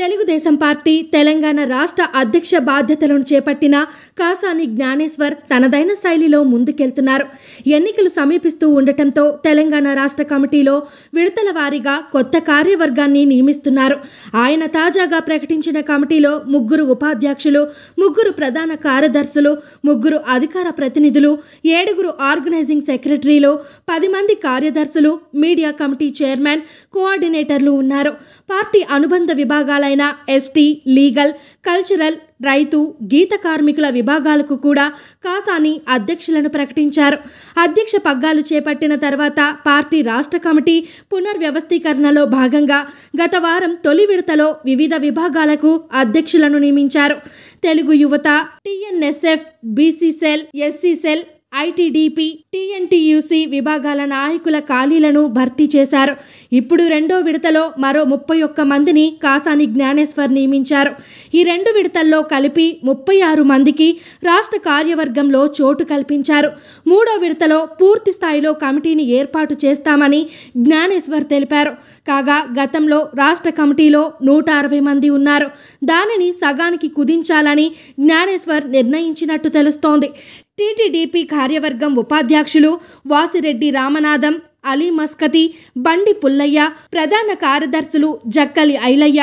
Telugu Desam party Telangana రాష్ట్ర అధ్యక్ష బాధ్యతలను చేపట్టిన కాసాని జ్ఞానేశ్వర్ తనదైన శైలిలో ముందుకెళ్తున్నారు ఎన్నికలు సమీపిస్తూ ఉండటంతో తెలంగాణ రాష్ట్ర కమిటీలో విడతల వారీగా కొత్త కార్యవర్గాన్ని నియమిస్తున్నారు ఆయన తాజాగా ప్రకటించిన కమిటీలో ముగ్గురు ఉపాధ్యక్షులు ముగ్గురు ప్రధాన కార్యదర్శులు ముగ్గురు అధికార ప్రతినిధులు ఏడుగురు ఆర్గనైజింగ్ సెక్రటరీలు పది మంది కార్యదర్శులు మీడియా కమిటీ చైర్మన్ కోఆర్డినేటర్లు ఉన్నారు పార్టీ అనుబంధ విభాగాల విభాగాలైన ఎస్టీ లీగల్ కల్చరల్ రైతు గీత కార్మికుల విభాగాలకు కూడా కాసాని అధ్యక్షులను ప్రకటించారు అధ్యక్ష పగ్గాలు చేపట్టిన తర్వాత పార్టీ రాష్ట్ర కమిటీ పునర్వ్యవస్థీకరణలో భాగంగా గత వారం తొలి విడతలో వివిధ విభాగాలకు అధ్యక్షులను నియమించారు తెలుగు యువత TNSF BC cell SC cell ITDP TNTUC విభాగాల నాయకుల ఖాళీలను భర్తీ చేశారు ఇప్పుడు రెండో విడతలో మరో ముప్పై ఒక్క మందిని కాసాని జ్ఞానేశ్వర్ నియమించారు ఈ రెండు విడతల్లో కలిపి ముప్పై ఆరు మందికి రాష్ట్ర కార్యవర్గంలో చోటు కల్పించారు మూడో విడతలో పూర్తి స్థాయిలో కమిటీని ఏర్పాటు చేస్తామని జ్ఞానేశ్వర్ తెలిపారు కాగా గతంలో రాష్ట్ర కమిటీలో నూట అరవై మంది ఉన్నారు దానిని సగానికి కుదించాలని జ్ఞానేశ్వర్ నిర్ణయించినట్టు తెలుస్తోంది టీటీడీపీ కార్యవర్గం ఉపాధ్యక్షులు వాసిరెడ్డి రామనాథం అలీ మస్కతి బండి పుల్లయ్య ప్రధాన కార్యదర్శులు జక్కలి ఐలయ్య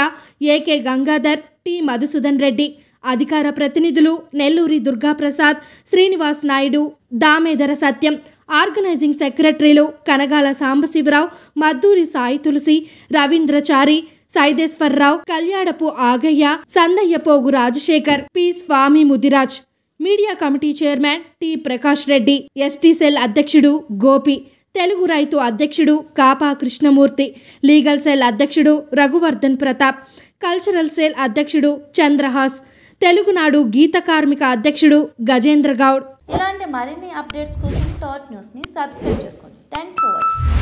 ఏకే గంగాధర్ టి మధుసూదన్ రెడ్డి అధికార ప్రతినిధులు నెల్లూరి దుర్గాప్రసాద్ శ్రీనివాస్ నాయుడు దామేదర సత్యం ఆర్గనైజింగ్ సెక్రటరీలు కనగాల సాంబశివరావు మద్దూరి సాయి తులసి Ravindra Chari సైదేశ్వరరావు కళ్యాడపు Agaiah Sandaiah Pogu Rajasekhar P Swamy Mudiraj media committee chairman T Prakash Reddy ST cell అధ్యక్షుడు గోపి తెలుగు రైతు అధ్యక్షుడు కాపా కృష్ణమూర్తి లీగల్ సెల్ అధ్యక్షుడు రఘువర్ధన్ ప్రతాప్ కల్చరల్ సెల్ అధ్యక్షుడు చంద్రహాస్ తెలుగునాడు గీత కార్మిక అధ్యక్షుడు గజేంద్ర గౌడ్ ఇలాంటి మరిన్ని అప్డేట్స్ కోసం టాట్ న్యూస్ని సబ్స్క్రైబ్ చేసుకోండి థ్యాంక్స్ ఫర్ వాచింగ్